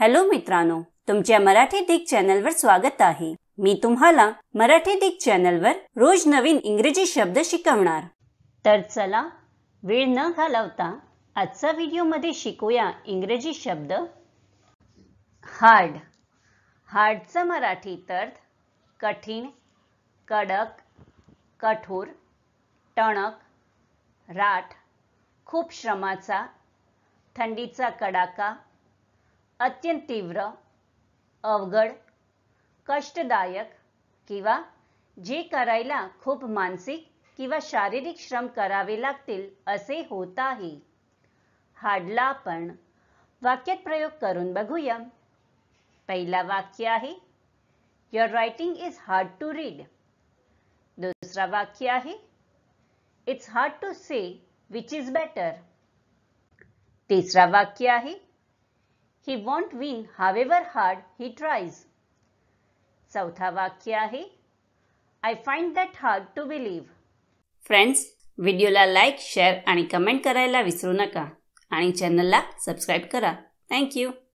hello मित्रांनो तुमच्या मराठी दिग चॅनलवर स्वागत आहे मी तुम्हाला मराठी दिग वर रोज नवीन इंग्रजी शब्द शिकवणार तर चला वेळ न घालवता आजचा व्हिडिओमध्ये शिकूया इंग्रजी शब्द हार्ड हार्डचं मराठी अर्थ कठीण कडक कठोर टणक राठ खूप श्रमाचा थंडीचा कडाका अत्यंत तीव्र अवघड कष्टदायक किंवा जे करायला खूप मानसिक किंवा शारीरिक श्रम करावे लागतील असे होताही हाडला आपण वाक्यात प्रयोग करून बघूया पहिला वाक्य आहे your writing is hard to read दुसरा वाक्य आहे it's hard to say which is better तिसरा वाक्य आहे he won't win however hard he tries चौथा वाक्य आहे I find that hard to believe friends व्हिडिओला लाईक शेअर आणि कमेंट करायला विसरू नका आणि चॅनलला सबस्क्राईब करा थँक्यू